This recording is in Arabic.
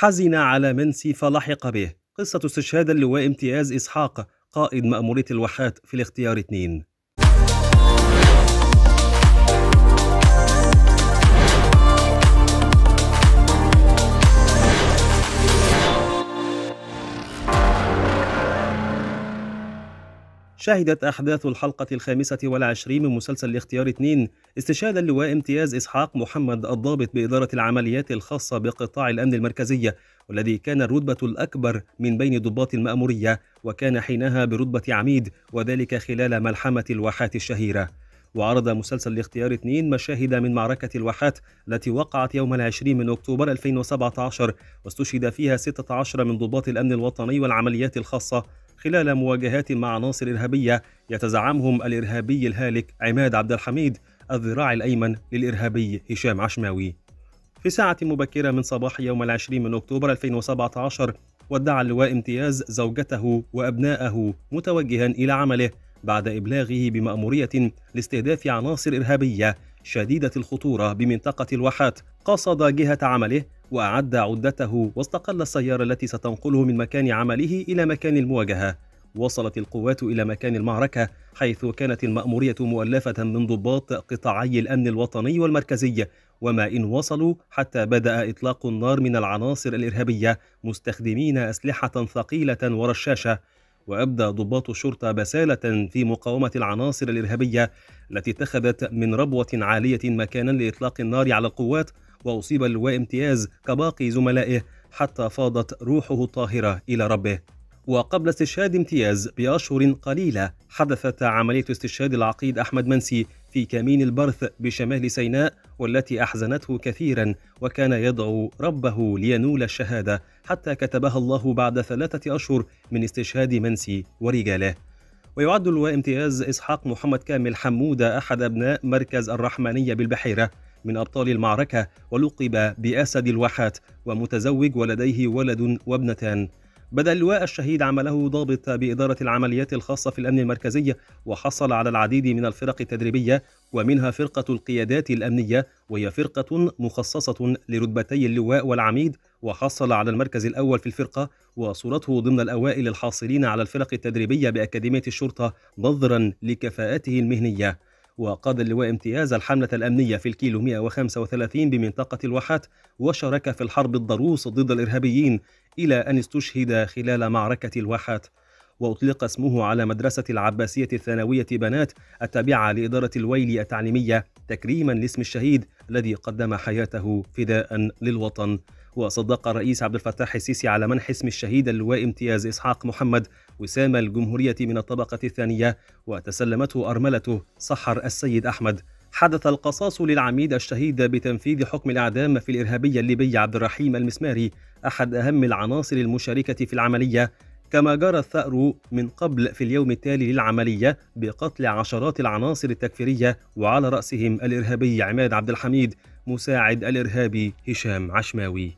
حزن على منسي فلحق به قصة استشهاد اللواء امتياز إسحاق قائد مأمورية الواحات في الاختيار 2 شهدت أحداث الحلقة الخامسة والعشرين من مسلسل الاختيار 2 استشهاد اللواء امتياز إسحاق محمد الضابط بإدارة العمليات الخاصة بقطاع الأمن المركزية والذي كان الرتبة الأكبر من بين ضباط المأمورية وكان حينها برتبة عميد وذلك خلال ملحمة الواحات الشهيرة وعرض مسلسل الاختيار 2 مشاهد من معركة الواحات التي وقعت يوم العشرين من أكتوبر 2017 واستشهد فيها 16 من ضباط الأمن الوطني والعمليات الخاصة خلال مواجهات مع عناصر إرهابية يتزعمهم الإرهابي الهالك عماد عبد الحميد الذراع الأيمن للإرهابي هشام عشماوي في ساعة مبكرة من صباح يوم العشرين من أكتوبر 2017 ودع اللواء امتياز زوجته وأبنائه متوجها إلى عمله بعد إبلاغه بمأمورية لاستهداف عناصر إرهابية شديدة الخطورة بمنطقة الواحات قصد جهة عمله وأعد عدته واستقل السيارة التي ستنقله من مكان عمله إلى مكان المواجهة وصلت القوات إلى مكان المعركة حيث كانت المأمورية مؤلفة من ضباط قطاعي الأمن الوطني والمركزي وما إن وصلوا حتى بدأ إطلاق النار من العناصر الإرهابية مستخدمين أسلحة ثقيلة ورشاشة وأبدى ضباط الشرطة بسالة في مقاومة العناصر الإرهابية التي اتخذت من ربوة عالية مكانا لإطلاق النار على القوات وأصيب اللواء امتياز كباقي زملائه حتى فاضت روحه الطاهرة إلى ربه وقبل استشهاد امتياز بأشهر قليلة حدثت عملية استشهاد العقيد أحمد منسي في كمين البرث بشمال سيناء والتي أحزنته كثيرا وكان يدعو ربه لينول الشهادة حتى كتبها الله بعد ثلاثة أشهر من استشهاد منسي ورجاله ويعد اللواء امتياز إسحاق محمد كامل حمودة أحد أبناء مركز الرحمانية بالبحيرة من أبطال المعركة ولقب بأسد الواحات ومتزوج ولديه ولد وابنتان بدأ اللواء الشهيد عمله ضابط بإدارة العمليات الخاصة في الأمن المركزي وحصل على العديد من الفرق التدريبية ومنها فرقة القيادات الأمنية وهي فرقة مخصصة لرتبتي اللواء والعميد وحصل على المركز الأول في الفرقة وصورته ضمن الأوائل الحاصلين على الفرق التدريبية بأكاديمية الشرطة نظرا لكفاءته المهنية وقاد اللواء امتياز الحملة الأمنية في الكيلو 135 بمنطقة الواحات وشارك في الحرب الضروس ضد الإرهابيين إلى أن استشهد خلال معركة الواحات وأطلق اسمه على مدرسة العباسية الثانوية بنات التابعة لإدارة الويلي التعليمية تكريما لاسم الشهيد الذي قدم حياته فداء للوطن وصدق الرئيس عبد الفتاح السيسي على منح اسم الشهيد اللواء امتياز إسحاق محمد وسام الجمهورية من الطبقة الثانية وتسلمته أرملته صحر السيد أحمد حدث القصاص للعميد الشهيد بتنفيذ حكم الإعدام في الإرهابي الليبي عبد الرحيم المسماري أحد أهم العناصر المشاركة في العملية كما جرى الثأر من قبل في اليوم التالي للعملية بقتل عشرات العناصر التكفيرية وعلى رأسهم الإرهابي عماد عبد الحميد مساعد الإرهابي هشام عشماوي